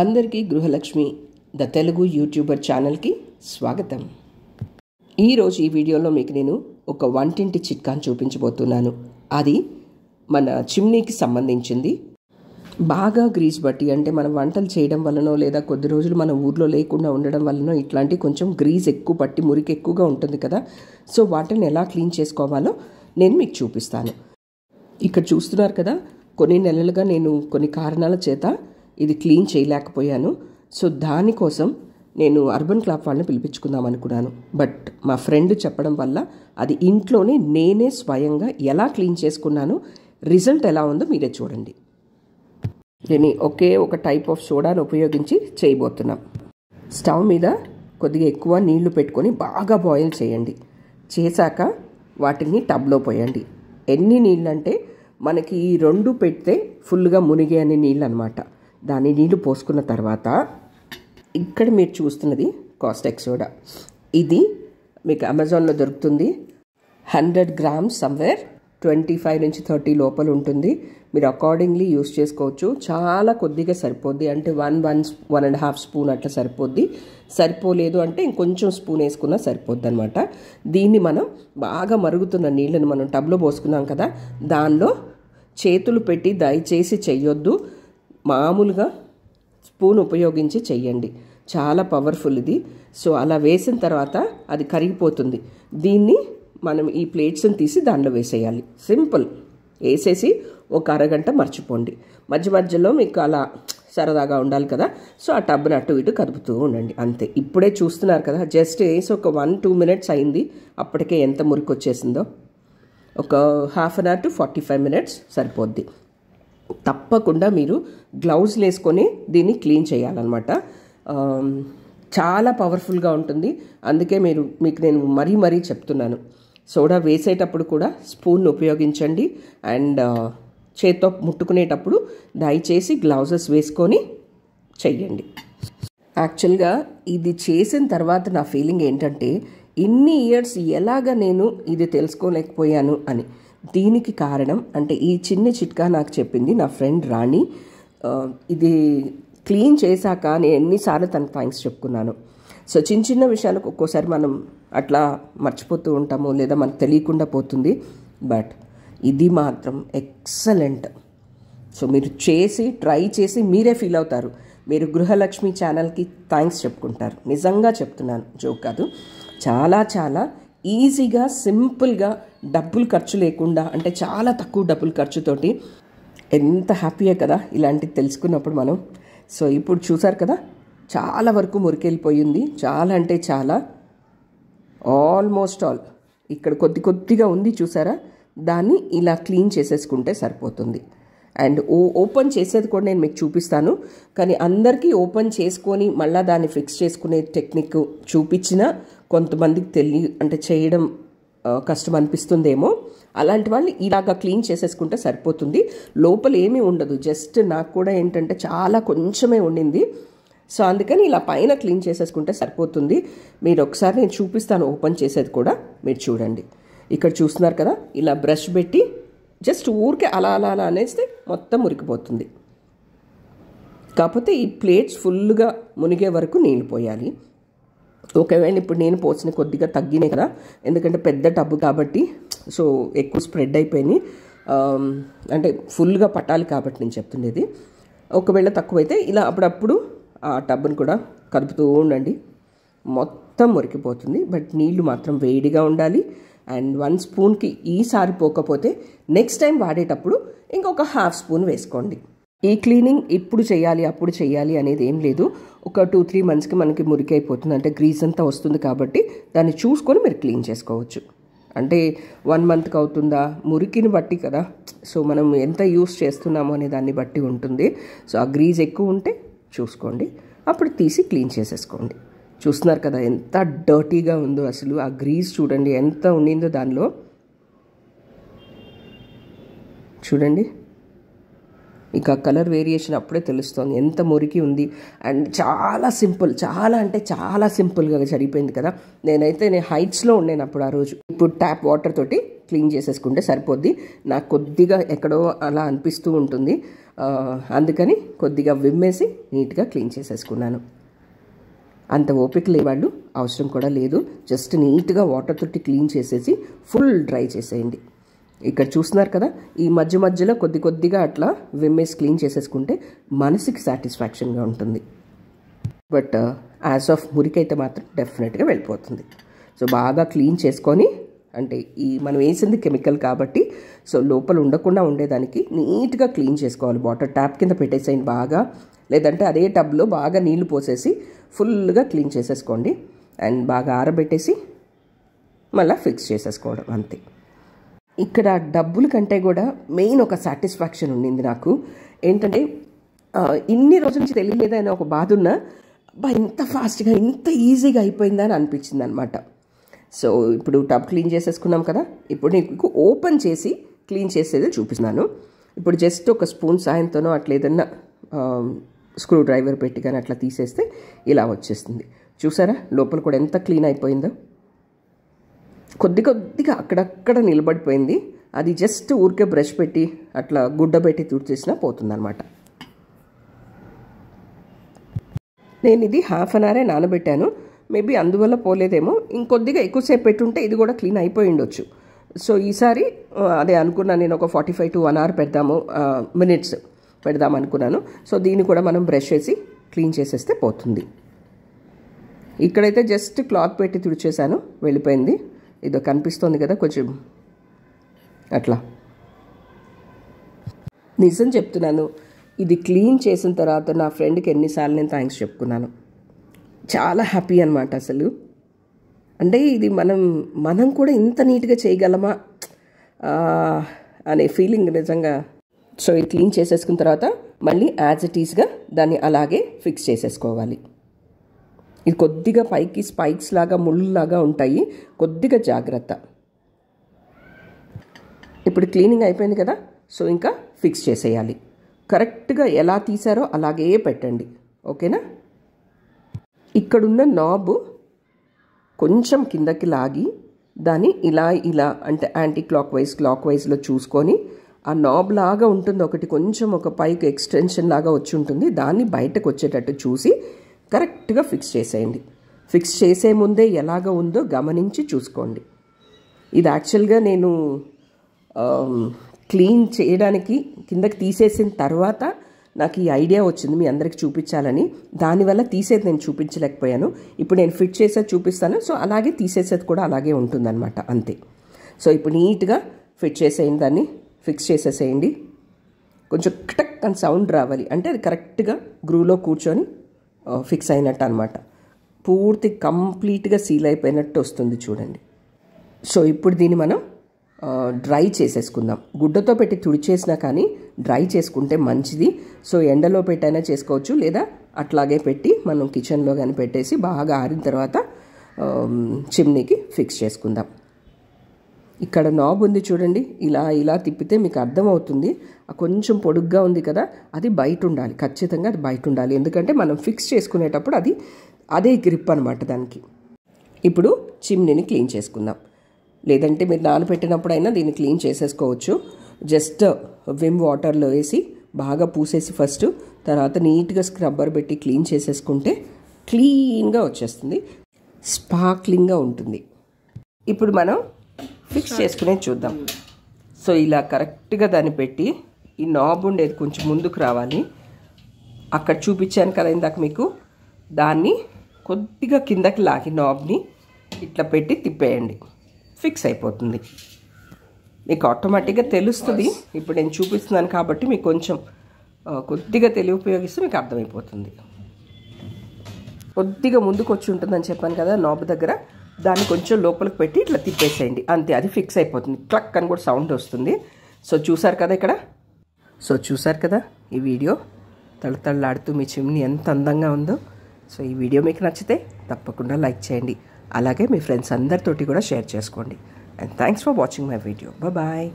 అందరికీ గృహలక్ష్మి the Telugu YouTuber ఛానల్కి స్వాగతం ఈరోజు ఈ వీడియోలో మీకు నేను ఒక వంటింటి చిట్కాను చూపించబోతున్నాను అది మన చిమ్నీకి సంబంధించింది బాగా గ్రీజ్ బట్టి అంటే మనం వంటలు చేయడం వలనో లేదా కొద్ది రోజులు మన ఊర్లో లేకుండా ఉండడం వలనో ఇట్లాంటి కొంచెం గ్రీజ్ ఎక్కువ పట్టి మురికి ఎక్కువగా ఉంటుంది కదా సో వాటిని ఎలా క్లీన్ చేసుకోవాలో నేను మీకు చూపిస్తాను ఇక్కడ చూస్తున్నారు కదా కొన్ని నెలలుగా నేను కొన్ని కారణాల చేత ఇది క్లీన్ చేయలేకపోయాను సో దానికోసం నేను అర్బన్ క్లాప్ వాళ్ళని పిలిపించుకుందాం అనుకున్నాను బట్ మా ఫ్రెండ్ చెప్పడం వల్ల అది ఇంట్లోనే నేనే స్వయంగా ఎలా క్లీన్ చేసుకున్నాను రిజల్ట్ ఎలా ఉందో మీరే చూడండి దీన్ని ఒకే ఒక టైప్ ఆఫ్ సోడాను ఉపయోగించి చేయబోతున్నాం స్టవ్ మీద కొద్దిగా ఎక్కువ నీళ్లు పెట్టుకొని బాగా బాయిల్ చేయండి చేశాక వాటిని టబ్లో పోయండి ఎన్ని నీళ్ళు అంటే మనకి రెండు పెడితే ఫుల్గా మునిగే అనే నీళ్ళు అనమాట దాని నీళ్ళు పోసుకున్న తర్వాత ఇక్కడ మీరు చూస్తున్నది కాస్టెక్ సోడా ఇది మీకు అమెజాన్లో దొరుకుతుంది hundred grams somewhere twenty five నుంచి థర్టీ లోపల ఉంటుంది మీరు అకార్డింగ్లీ యూస్ చేసుకోవచ్చు చాలా కొద్దిగా సరిపోద్ది అంటే one one one and half spoon అట్లా సరిపోద్ది సరిపోలేదు అంటే ఇంకొంచెం స్పూన్ వేసుకున్నా సరిపోద్ది అనమాట దీన్ని మనం బాగా మరుగుతున్న నీళ్ళని మనం టబ్లో పోసుకున్నాం కదా దానిలో చేతులు పెట్టి దయచేసి చెయ్యొద్దు మామూలుగా స్పూన్ ఉపయోగించి చెయ్యండి చాలా పవర్ఫుల్ ఇది సో అలా వేసిన తర్వాత అది కరిగిపోతుంది దీన్ని మనం ఈ ప్లేట్స్ని తీసి దానిలో వేసేయాలి సింపుల్ వేసేసి ఒక అరగంట మర్చిపోండి మధ్య మధ్యలో మీకు అలా సరదాగా ఉండాలి కదా సో ఆ టబ్ని అటు ఇటు కదుపుతూ ఉండండి అంతే ఇప్పుడే చూస్తున్నారు కదా జస్ట్ వేసి ఒక వన్ టూ మినిట్స్ అయింది అప్పటికే ఎంత మురికి వచ్చేసిందో ఒక half an hour to forty five minutes సరిపోద్ది తప్పకుండా మీరు గ్లౌజ్ వేసుకొని దీన్ని క్లీన్ చేయాలన్నమాట చాలా పవర్ఫుల్గా ఉంటుంది అందుకే మీరు మీకు నేను మరీ మరీ చెప్తున్నాను సోడా వేసేటప్పుడు కూడా స్పూన్ ఉపయోగించండి అండ్ చేత్తో ముట్టుకునేటప్పుడు దయచేసి గ్లౌజెస్ వేసుకొని చెయ్యండి యాక్చువల్గా ఇది చేసిన తర్వాత నా ఫీలింగ్ ఏంటంటే ఇన్ని ఇయర్స్ ఎలాగ నేను ఇది తెలుసుకోలేకపోయాను అని దీనికి కారణం అంటే ఈ చిన్న చిట్కా నాకు చెప్పింది నా ఫ్రెండ్ రాణి ఇది క్లీన్ చేశాక నేను ఎన్నిసార్లు తనకు థ్యాంక్స్ చెప్పుకున్నాను సో చిన్న చిన్న విషయాలకు ఒక్కోసారి మనం అట్లా మర్చిపోతూ ఉంటాము లేదా మనకు తెలియకుండా పోతుంది బట్ ఇది మాత్రం ఎక్సలెంట్ సో మీరు చేసి ట్రై చేసి మీరే ఫీల్ అవుతారు మీరు గృహలక్ష్మి ఛానల్కి థ్యాంక్స్ చెప్పుకుంటారు నిజంగా చెప్తున్నాను జోక్ కాదు చాలా చాలా ఈజీగా సింపుల్గా డబ్బులు ఖర్చు లేకుండా అంటే చాలా తక్కువ డబ్బులు ఖర్చుతోటి ఎంత హ్యాపీయే కదా ఇలాంటివి తెలుసుకున్నప్పుడు మనం సో ఇప్పుడు చూసారు కదా చాలా వరకు మురికెళ్ళిపోయింది చాలా అంటే చాలా ఆల్మోస్ట్ ఆల్ ఇక్కడ కొద్ది కొద్దిగా ఉంది చూసారా దాన్ని ఇలా క్లీన్ చేసేసుకుంటే సరిపోతుంది అండ్ ఓ ఓపెన్ చేసేది కూడా నేను మీకు చూపిస్తాను కానీ అందరికీ ఓపెన్ చేసుకొని మళ్ళీ దాన్ని ఫిక్స్ చేసుకునే టెక్నిక్ చూపించిన కొంతమందికి తెలియ అంటే చేయడం కష్టం అనిపిస్తుందేమో అలాంటి వాళ్ళు ఇలాగా క్లీన్ చేసేసుకుంటే సరిపోతుంది లోపల ఏమీ ఉండదు జస్ట్ నాకు కూడా ఏంటంటే చాలా కొంచెమే ఉండింది సో అందుకని ఇలా పైన క్లీన్ చేసేసుకుంటే సరిపోతుంది మీరు ఒకసారి నేను చూపిస్తాను ఓపెన్ చేసేది కూడా మీరు చూడండి ఇక్కడ చూస్తున్నారు కదా ఇలా బ్రష్ పెట్టి జస్ట్ ఊరికే అలా అలా అలా అనేస్తే మొత్తం మురికిపోతుంది కాకపోతే ఈ ప్లేట్స్ ఫుల్గా మునిగే వరకు నీళ్ళు పోయాలి ఒకవేళ ఇప్పుడు నేను పోసిన కొద్దిగా తగ్గినాయి కదా ఎందుకంటే పెద్ద టబ్బు కాబట్టి సో ఎక్కువ స్ప్రెడ్ అయిపోయినాయి అంటే ఫుల్గా పట్టాలి కాబట్టి నేను చెప్తుండేది ఒకవేళ తక్కువైతే ఇలా అప్పుడప్పుడు ఆ టబ్బును కూడా కలుపుతూ ఉండండి మొత్తం మురికిపోతుంది బట్ నీళ్లు మాత్రం వేడిగా ఉండాలి అండ్ వన్ స్పూన్కి ఈసారి పోకపోతే నెక్స్ట్ టైం వాడేటప్పుడు ఇంకొక హాఫ్ స్పూన్ వేసుకోండి ఈ క్లీనింగ్ ఇప్పుడు చేయాలి అప్పుడు చేయాలి అనేది ఏం లేదు ఒక టూ త్రీ మంత్స్కి మనకి మురికి అయిపోతుంది అంటే గ్రీజ్ అంతా వస్తుంది కాబట్టి దాన్ని చూసుకొని మీరు క్లీన్ చేసుకోవచ్చు అంటే వన్ మంత్కి అవుతుందా మురికిని బట్టి కదా సో మనం ఎంత యూస్ చేస్తున్నాము అనే దాన్ని బట్టి ఉంటుంది సో ఆ గ్రీజ్ ఎక్కువ ఉంటే చూసుకోండి అప్పుడు తీసి క్లీన్ చేసేసుకోండి చూస్తున్నారు కదా ఎంత డర్టీగా ఉందో అసలు ఆ గ్రీజ్ చూడండి ఎంత ఉండిందో దానిలో చూడండి ఇక కలర్ వేరియేషన్ అప్పుడే తెలుస్తోంది ఎంత మురికి ఉంది అండ్ చాలా సింపుల్ చాలా అంటే చాలా సింపుల్గా సరిపోయింది కదా నేనైతే నేను హైట్స్లో ఉండేను అప్పుడు ఆ రోజు ఇప్పుడు ట్యాప్ వాటర్ తోటి క్లీన్ చేసేసుకుంటే సరిపోద్ది నాకు కొద్దిగా ఎక్కడో అలా అనిపిస్తూ ఉంటుంది అందుకని కొద్దిగా విమ్మేసి నీట్గా క్లీన్ చేసేసుకున్నాను అంత ఓపిక లేవాళ్ళు అవసరం కూడా లేదు జస్ట్ నీట్గా వాటర్ తోటి క్లీన్ చేసేసి ఫుల్ డ్రై చేసేయండి ఇక్కడ చూస్తున్నారు కదా ఈ మధ్య మధ్యలో కొద్ది కొద్దిగా అట్లా విమ్మేసి క్లీన్ చేసేసుకుంటే మనసుకి సాటిస్ఫాక్షన్గా ఉంటుంది బట్ యాజ్ ఆఫ్ మురికైతే మాత్రం డెఫినెట్గా వెళ్ళిపోతుంది సో బాగా క్లీన్ చేసుకొని అంటే ఈ మనం వేసింది కెమికల్ కాబట్టి సో లోపల ఉండకుండా ఉండేదానికి నీట్గా క్లీన్ చేసుకోవాలి వాటర్ ట్యాప్ కింద పెట్టేసేయండి బాగా లేదంటే అదే టబ్లో బాగా నీళ్లు పోసేసి ఫుల్గా క్లీన్ చేసేసుకోండి అండ్ బాగా ఆరబెట్టేసి మళ్ళీ ఫిక్స్ చేసేసుకోవడం అంతే ఇక్కడ డబ్బుల కంటే కూడా మెయిన్ ఒక సాటిస్ఫాక్షన్ ఉండింది నాకు ఏంటంటే ఇన్ని రోజుల నుంచి తెలియలేదనే ఒక బాధ ఉన్న బా ఇంత ఫాస్ట్గా ఇంత ఈజీగా అని అనిపించింది అనమాట సో ఇప్పుడు టబ్ క్లీన్ చేసేసుకున్నాం కదా ఇప్పుడు నీకు ఓపెన్ చేసి క్లీన్ చేసేది చూపిస్తున్నాను ఇప్పుడు జస్ట్ ఒక స్పూన్ సాయంతోనో అట్లా ఏదన్నా స్క్రూ డ్రైవర్ పెట్టి కానీ అట్లా తీసేస్తే ఇలా వచ్చేస్తుంది చూసారా లోపల కూడా ఎంత క్లీన్ అయిపోయిందో కొద్ది కొద్దిగా అక్కడక్కడ నిలబడిపోయింది అది జస్ట్ ఊరికే బ్రష్ పెట్టి అట్లా గుడ్డ పెట్టి తుడిచేసినా పోతుందన్నమాట నేను ఇది హాఫ్ అన్ అవరే నానబెట్టాను మేబీ అందువల్ల పోలేదేమో ఇంకొద్దిగా ఎక్కువసేపు పెట్టుంటే ఇది కూడా క్లీన్ అయిపోయి ఉండొచ్చు సో ఈసారి అదే అనుకున్నా నేను ఒక forty five to one hour పెడదాము మినిట్స్ పెడదాం అనుకున్నాను సో దీన్ని కూడా మనం బ్రష్ చేసి క్లీన్ చేసేస్తే పోతుంది ఇక్కడైతే జస్ట్ క్లాత్ పెట్టి తుడిచేసాను వెళ్ళిపోయింది ఇదో కనిపిస్తోంది కదా కొంచెం అట్లా నిజం చెప్తున్నాను ఇది క్లీన్ చేసిన తర్వాత నా ఫ్రెండ్కి ఎన్నిసార్లు నేను థ్యాంక్స్ చెప్పుకున్నాను చాలా హ్యాపీ అనమాట అసలు అంటే ఇది మనం మనం కూడా ఇంత నీట్గా చేయగలమా అనే ఫీలింగ్ నిజంగా సో ఇది క్లీన్ చేసేసుకున్న తర్వాత మళ్ళీ యాజ్ ఇట్ ఈస్గా దాన్ని అలాగే ఫిక్స్ చేసేసుకోవాలి ఇది కొద్దిగా పైకి స్పైక్స్ లాగా ముళ్ళులాగా ఉంటాయి కొద్దిగా జాగ్రత్త ఇప్పుడు క్లీనింగ్ అయిపోయింది కదా సో ఇంకా ఫిక్స్ చేసేయాలి కరెక్ట్గా ఎలా తీసారో అలాగే పెట్టండి ఓకేనా ఇక్కడున్న నాబు కొంచెం కిందకి లాగి దాన్ని ఇలా ఇలా అంటే యాంటీ క్లాక్ వైజ్ క్లాక్ వైజ్లో చూసుకొని ఆ నాబ్ లాగా ఉంటుంది ఒకటి కొంచెం ఒక పైకి ఎక్స్టెన్షన్ లాగా వచ్చి ఉంటుంది దాన్ని బయటకు వచ్చేటట్టు చూసి కరెక్ట్గా ఫిక్స్ చేసేయండి ఫిక్స్ చేసే ముందే ఎలాగ ఉందో గమనించి చూసుకోండి ఇది యాక్చువల్గా నేను క్లీన్ చేయడానికి కిందకి తీసేసిన తర్వాత నాకు ఈ ఐడియా వచ్చింది మీ అందరికి చూపించాలని దానివల్ల తీసేది నేను చూపించలేకపోయాను ఇప్పుడు నేను ఫిట్ చేసేది చూపిస్తాను సో అలాగే తీసేసేది కూడా అలాగే ఉంటుందన్నమాట అంతే సో ఇప్పుడు నీట్గా ఫిట్ చేసేయండి దాన్ని ఫిక్స్ చేసేసేయండి కొంచెం కటక్ అని సౌండ్ రావాలి అంటే అది కరెక్ట్గా గ్రూలో కూర్చొని ఫిక్స్ అయినట్టు అనమాట పూర్తి కంప్లీట్గా సీల్ అయిపోయినట్టు వస్తుంది చూడండి సో ఇప్పుడు దీన్ని మనం డ్రై చేసేసుకుందాం గుడ్డతో పెట్టి తుడిచేసినా కానీ డ్రై చేసుకుంటే మంచిది సో ఎండలో పెట్టైనా చేసుకోవచ్చు లేదా అట్లాగే పెట్టి మనం కిచెన్లో కానీ పెట్టేసి బాగా ఆరిన తర్వాత చిమ్నీకి ఫిక్స్ చేసుకుందాం ఇక్కడ నాబ్ ఉంది చూడండి ఇలా ఇలా తిప్పితే మీకు అర్థమవుతుంది కొంచెం పొడుగ్గా ఉంది కదా అది బయట ఉండాలి ఖచ్చితంగా అది బయట ఉండాలి ఎందుకంటే మనం ఫిక్స్ చేసుకునేటప్పుడు అది అదే గ్రిప్ అనమాట దానికి ఇప్పుడు చిమ్నీని క్లీన్ చేసుకుందాం లేదంటే మీరు నానబెట్టినప్పుడైనా దీన్ని క్లీన్ చేసేసుకోవచ్చు జస్ట్ విమ్ వాటర్లో వేసి బాగా పూసేసి ఫస్ట్ తర్వాత నీట్గా స్క్రబ్బర్ పెట్టి క్లీన్ చేసేసుకుంటే క్లీన్గా వచ్చేస్తుంది స్పార్క్లింగ్గా ఉంటుంది ఇప్పుడు మనం ఫిక్స్ చేసుకునే చూద్దాం సో ఇలా కరెక్ట్గా దాన్ని పెట్టి ఈ నాబ్ ఉండేది కొంచెం ముందుకు రావాలి అక్కడ చూపించాను కదా ఇందాక మీకు దాన్ని కొద్దిగా కిందకి లాగి నాబ్ని ఇట్లా పెట్టి తిప్పేయండి ఫిక్స్ అయిపోతుంది మీకు ఆటోమేటిక్గా తెలుస్తుంది ఇప్పుడు నేను చూపిస్తున్నాను కాబట్టి మీకు కొంచెం కొద్దిగా తెలివి ఉపయోగిస్తే మీకు అర్థమైపోతుంది కొద్దిగా ముందుకు వచ్చి ఉంటుందని చెప్పాను కదా నాబ్ దగ్గర దాన్ని కొంచెం లోపలికి పెట్టి ఇట్లా తిప్పేసేయండి అంతే అది ఫిక్స్ అయిపోతుంది క్లక్ అని కూడా సౌండ్ వస్తుంది సో చూసారు కదా ఇక్కడ సో చూసారు కదా ఈ వీడియో తళతళలాడుతూ మీ చిమ్ని ఎంత అందంగా ఉందో సో ఈ వీడియో మీకు నచ్చితే తప్పకుండా లైక్ చేయండి అలాగే మీ ఫ్రెండ్స్ అందరితోటి కూడా షేర్ చేసుకోండి and thanks for watching my video bye